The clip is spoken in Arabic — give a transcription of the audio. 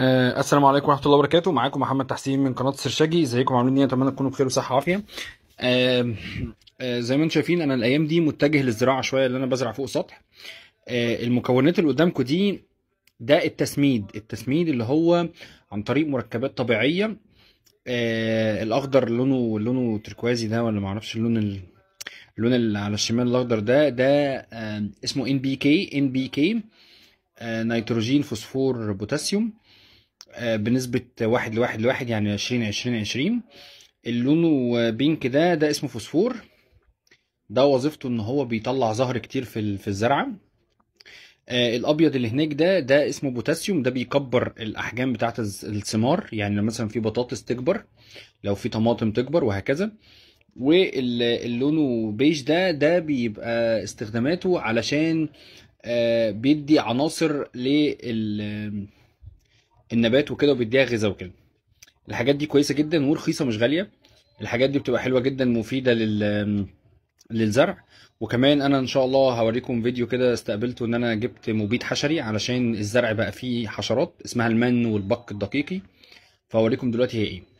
أه السلام عليكم ورحمه الله وبركاته معاكم محمد تحسين من قناه سرشاجي ازيكم عاملين ايه اتمنى تكونوا بخير وصحه وعافيه أه أه زي ما انتم شايفين انا الايام دي متجه للزراعه شويه اللي انا بزرع فوق سطح آه، المكونات اللي قدامكم دي ده التسميد التسميد اللي هو عن طريق مركبات طبيعيه آه، الاخضر لونه لونه تركوازي ده ولا معرفش اللون اللون اللي على الشمال الاخضر ده ده اسمه ان بي كي ان بي كي نيتروجين فوسفور بوتاسيوم آه، بنسبه واحد لواحد لواحد يعني عشرين عشرين عشرين اللونه بينك ده ده اسمه فوسفور ده وظيفته ان هو بيطلع زهر كتير في في الزرعه آه، الابيض اللي هناك ده ده اسمه بوتاسيوم ده بيكبر الاحجام بتاعت الثمار يعني لو مثلا في بطاطس تكبر لو في طماطم تكبر وهكذا واللون بيج ده ده بيبقى استخداماته علشان آه، بيدي عناصر لل النبات وكده وبيديها غذاء وكده الحاجات دي كويسه جدا ورخيصه مش غاليه الحاجات دي بتبقى حلوه جدا مفيده لل للزرع وكمان انا ان شاء الله هوريكم فيديو كده استقبلته ان انا جبت مبيد حشري علشان الزرع بقى فيه حشرات اسمها المن والبق الدقيقي فهوريكم دلوقتي هي ايه